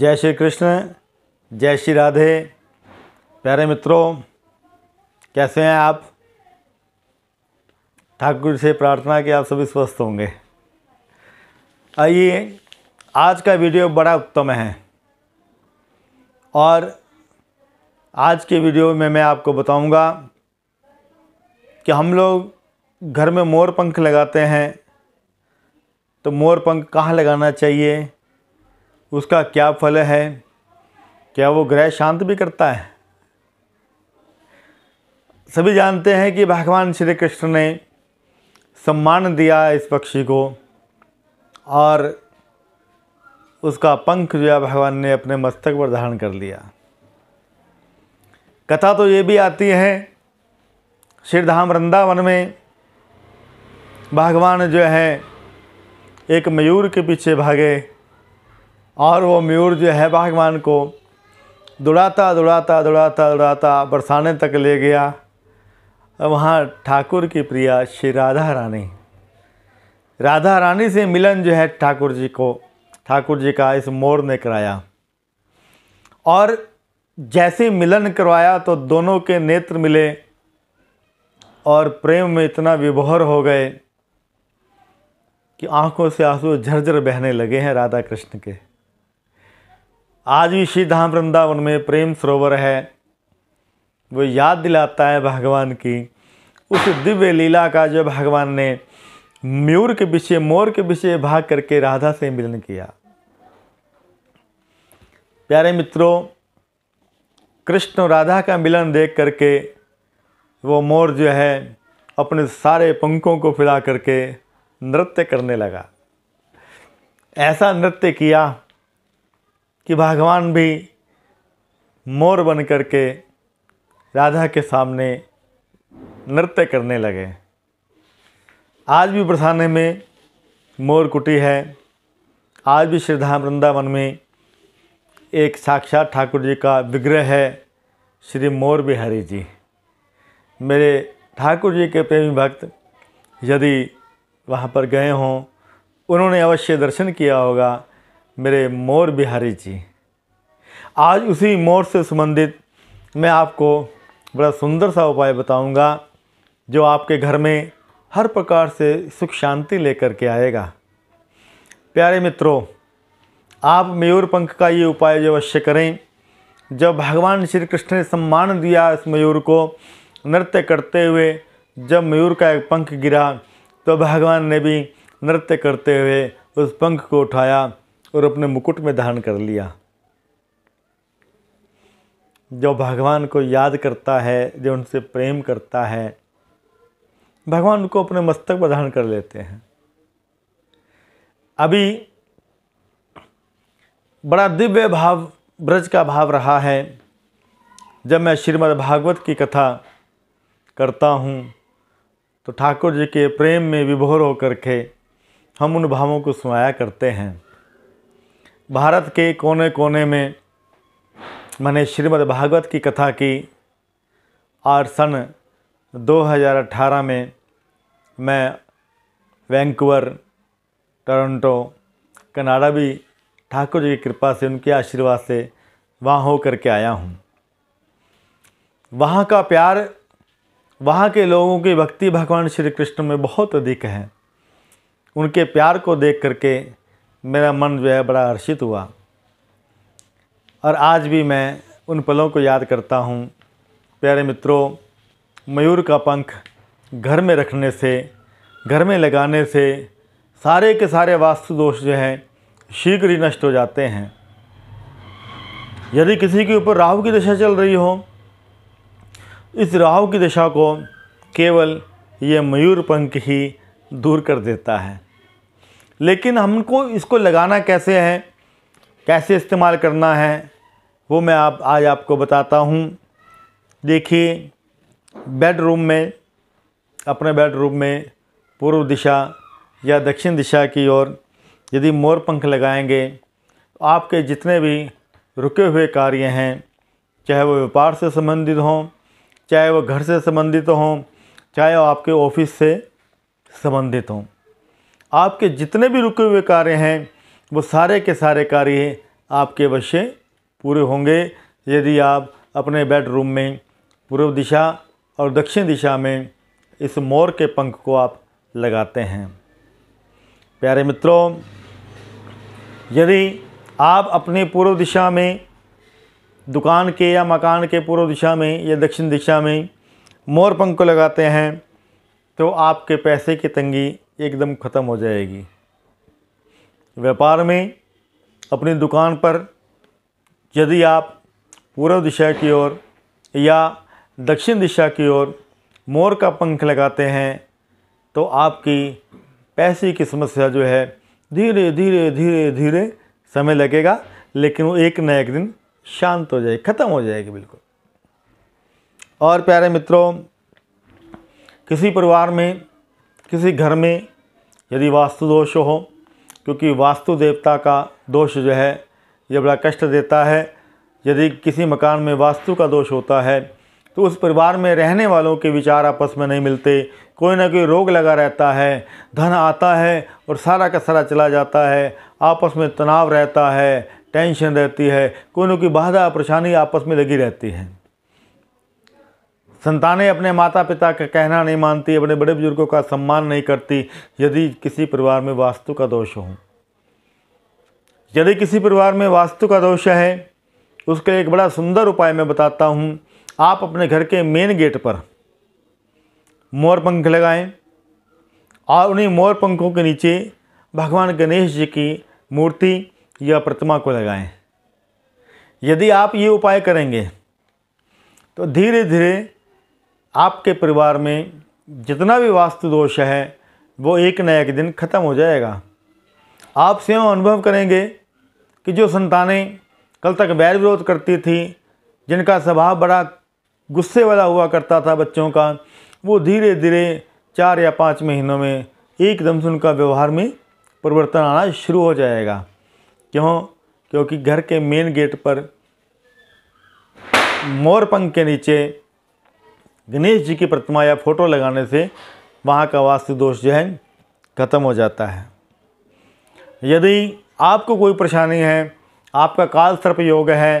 जय श्री कृष्ण जय श्री राधे प्यारे मित्रों कैसे हैं आप ठाकुर से प्रार्थना कि आप सभी स्वस्थ होंगे आइए आज का वीडियो बड़ा उत्तम है और आज के वीडियो में मैं आपको बताऊंगा कि हम लोग घर में मोर पंख लगाते हैं तो मोर पंख कहाँ लगाना चाहिए उसका क्या फल है क्या वो ग्रह शांत भी करता है सभी जानते हैं कि भगवान श्री कृष्ण ने सम्मान दिया इस पक्षी को और उसका पंख जो है भगवान ने अपने मस्तक पर धारण कर लिया कथा तो ये भी आती है श्रीधाम वृंदावन में भगवान जो है एक मयूर के पीछे भागे और वो मयूर जो है बागवान को दौड़ाता दौड़ाता दौड़ाता दौड़ाता बरसाने तक ले गया वहाँ ठाकुर की प्रिया श्री राधा रानी राधा रानी से मिलन जो है ठाकुर जी को ठाकुर जी का इस मोर ने कराया और जैसे मिलन करवाया तो दोनों के नेत्र मिले और प्रेम में इतना विभोर हो गए कि आंखों से आंसू झरझर बहने लगे हैं राधा कृष्ण के आज भी श्री धाम वृंदावन में प्रेम सरोवर है वो याद दिलाता है भगवान की उस दिव्य लीला का जो भगवान ने मयूर के पीछे मोर के पीछे भाग करके राधा से मिलन किया प्यारे मित्रों कृष्ण और राधा का मिलन देख करके वो मोर जो है अपने सारे पंखों को फैला करके नृत्य करने लगा ऐसा नृत्य किया कि भगवान भी मोर बन कर के राधा के सामने नृत्य करने लगे आज भी बरसाने में मोर कुटी है आज भी श्रीधाम वृंदावन में एक साक्षात ठाकुर जी का विग्रह है श्री मोर बिहारी जी मेरे ठाकुर जी के प्रेमी भक्त यदि वहाँ पर गए हों उन्होंने अवश्य दर्शन किया होगा मेरे मोर बिहारी जी आज उसी मोर से संबंधित मैं आपको बड़ा सुंदर सा उपाय बताऊंगा जो आपके घर में हर प्रकार से सुख शांति लेकर के आएगा प्यारे मित्रों आप मयूर पंख का ये उपाय जो अवश्य करें जब भगवान श्री कृष्ण ने सम्मान दिया इस मयूर को नृत्य करते हुए जब मयूर का एक पंख गिरा तो भगवान ने भी नृत्य करते हुए उस पंख को उठाया और अपने मुकुट में धारण कर लिया जो भगवान को याद करता है जो उनसे प्रेम करता है भगवान उनको अपने मस्तक पर धारण कर लेते हैं अभी बड़ा दिव्य भाव ब्रज का भाव रहा है जब मैं श्रीमद् भागवत की कथा करता हूँ तो ठाकुर जी के प्रेम में विभोर होकर के हम उन भावों को सुनाया करते हैं भारत के कोने कोने में मैंने श्रीमद् भागवत की कथा की और सन 2018 में मैं वैंकूवर टोरंटो कनाडा भी ठाकुर जी की कृपा से उनके आशीर्वाद से वहाँ हो कर के आया हूँ वहाँ का प्यार वहाँ के लोगों की भक्ति भगवान श्री कृष्ण में बहुत अधिक है उनके प्यार को देख करके मेरा मन जो है बड़ा हर्षित हुआ और आज भी मैं उन पलों को याद करता हूँ प्यारे मित्रों मयूर का पंख घर में रखने से घर में लगाने से सारे के सारे वास्तु दोष जो हैं शीघ्र ही नष्ट हो जाते हैं यदि किसी के ऊपर राहु की दशा चल रही हो इस राहु की दशा को केवल ये मयूर पंख ही दूर कर देता है लेकिन हमको इसको लगाना कैसे है कैसे इस्तेमाल करना है वो मैं आप आज आपको बताता हूँ देखिए बेडरूम में अपने बेडरूम में पूर्व दिशा या दक्षिण दिशा की ओर यदि मोर पंख लगाएंगे तो आपके जितने भी रुके हुए कार्य हैं चाहे वो व्यापार से संबंधित हों चाहे वो घर से संबंधित हों चाहे वो आपके ऑफिस से संबंधित हों आपके जितने भी रुके हुए कार्य हैं वो सारे के सारे कार्य आपके अवश्य पूरे होंगे यदि आप अपने बेडरूम में पूर्व दिशा और दक्षिण दिशा में इस मोर के पंख को आप लगाते हैं प्यारे मित्रों यदि आप अपने पूर्व दिशा में दुकान के या मकान के पूर्व दिशा में या दक्षिण दिशा में मोर पंख को लगाते हैं तो आपके पैसे की तंगी एकदम ख़त्म हो जाएगी व्यापार में अपनी दुकान पर यदि आप पूर्व दिशा की ओर या दक्षिण दिशा की ओर मोर का पंख लगाते हैं तो आपकी पैसे की समस्या जो है धीरे धीरे धीरे धीरे समय लगेगा लेकिन वो एक ना एक दिन शांत हो जाएगी ख़त्म हो जाएगी बिल्कुल और प्यारे मित्रों किसी परिवार में किसी घर में यदि वास्तु दोष हो क्योंकि वास्तु देवता का दोष जो है ये बड़ा कष्ट देता है यदि किसी मकान में वास्तु का दोष होता है तो उस परिवार में रहने वालों के विचार आपस में नहीं मिलते कोई ना कोई रोग लगा रहता है धन आता है और सारा का सारा चला जाता है आपस में तनाव रहता है टेंशन रहती है कोई ना कोई बाधा परेशानी आपस में लगी रहती है संतानें अपने माता पिता का कहना नहीं मानती अपने बड़े बुजुर्गों का सम्मान नहीं करती यदि किसी परिवार में वास्तु का दोष हो यदि किसी परिवार में वास्तु का दोष है उसके एक बड़ा सुंदर उपाय मैं बताता हूँ आप अपने घर के मेन गेट पर मोर पंख लगाएं और उन्हीं मोर पंखों के नीचे भगवान गणेश जी की मूर्ति या प्रतिमा को लगाएं यदि आप ये उपाय करेंगे तो धीरे धीरे आपके परिवार में जितना भी वास्तु दोष है वो एक न एक दिन ख़त्म हो जाएगा आप स्वयं अनुभव करेंगे कि जो संतानें कल तक बैर विरोध करती थी जिनका स्वभाव बड़ा गुस्से वाला हुआ करता था बच्चों का वो धीरे धीरे चार या पाँच महीनों में एकदम से उनका व्यवहार में परिवर्तन आना शुरू हो जाएगा क्यों क्योंकि घर के मेन गेट पर मोरपंख के नीचे गणेश जी की प्रतिमा या फोटो लगाने से वहाँ का वास्तु दोष जो है ख़त्म हो जाता है यदि आपको कोई परेशानी है आपका काल सर्प योग है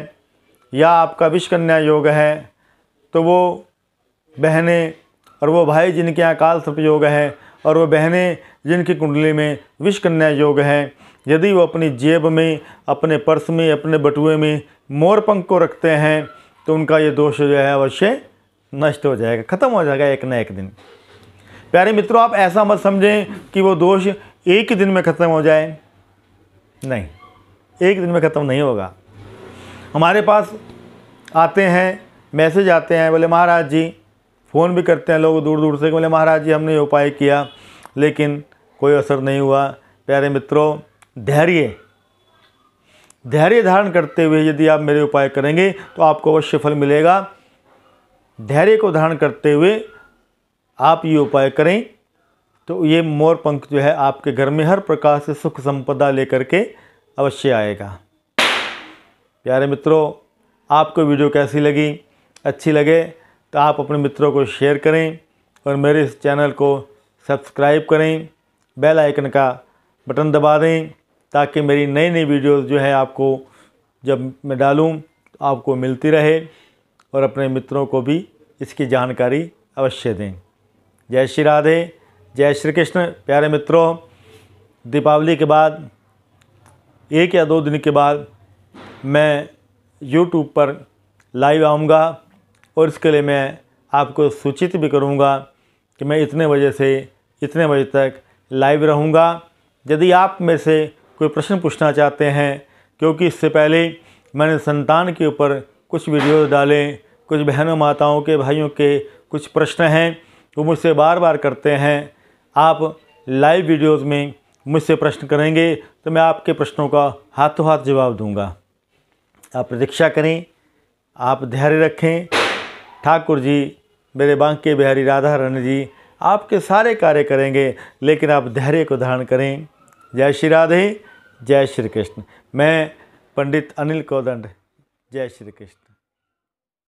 या आपका विश्वकन्या योग है तो वो बहने और वो भाई जिनके यहाँ काल सर्प योग है और वो बहनें जिनकी कुंडली में विश्वकन्या योग है यदि वो अपनी जेब में अपने पर्स में अपने बटुए में मोरपंख को रखते हैं तो उनका ये दोष जो है अवश्य नष्ट हो जाएगा ख़त्म हो जाएगा एक ना एक दिन प्यारे मित्रों आप ऐसा मत समझें कि वो दोष एक ही दिन में ख़त्म हो जाए नहीं एक दिन में ख़त्म नहीं होगा हमारे पास आते हैं मैसेज आते हैं बोले महाराज जी फ़ोन भी करते हैं लोग दूर दूर से बोले महाराज जी हमने ये उपाय किया लेकिन कोई असर नहीं हुआ प्यारे मित्रों धैर्य धैर्य धारण करते हुए यदि आप मेरे उपाय करेंगे तो आपको अवश्य फल मिलेगा धैर्य को धारण करते हुए आप ये उपाय करें तो ये मोर पंख जो है आपके घर में हर प्रकार से सुख संपदा लेकर के अवश्य आएगा प्यारे मित्रों आपको वीडियो कैसी लगी अच्छी लगे तो आप अपने मित्रों को शेयर करें और मेरे इस चैनल को सब्सक्राइब करें बेल आइकन का बटन दबा दें ताकि मेरी नई नई वीडियोस जो है आपको जब मैं डालूं तो आपको मिलती रहे और अपने मित्रों को भी इसकी जानकारी अवश्य दें जय श्री राधे जय श्री कृष्ण प्यारे मित्रों दीपावली के बाद एक या दो दिन के बाद मैं यूट्यूब पर लाइव आऊँगा और इसके लिए मैं आपको सूचित भी करूँगा कि मैं इतने बजे से इतने बजे तक लाइव रहूँगा यदि आप में से कोई प्रश्न पूछना चाहते हैं क्योंकि इससे पहले मैंने संतान के ऊपर कुछ वीडियोस डाले कुछ बहनों माताओं के भाइयों के कुछ प्रश्न हैं वो मुझसे बार बार करते हैं आप लाइव वीडियोस में मुझसे प्रश्न करेंगे तो मैं आपके प्रश्नों का हाथों हाथ जवाब दूंगा आप प्रतीक्षा करें आप धैर्य रखें ठाकुर जी मेरे बांके बिहारी राधा रानी जी आपके सारे कार्य करेंगे लेकिन आप धैर्य को धारण करें जय श्री राधे जय श्री कृष्ण मैं पंडित अनिल कोदंड जय श्री कृष्ण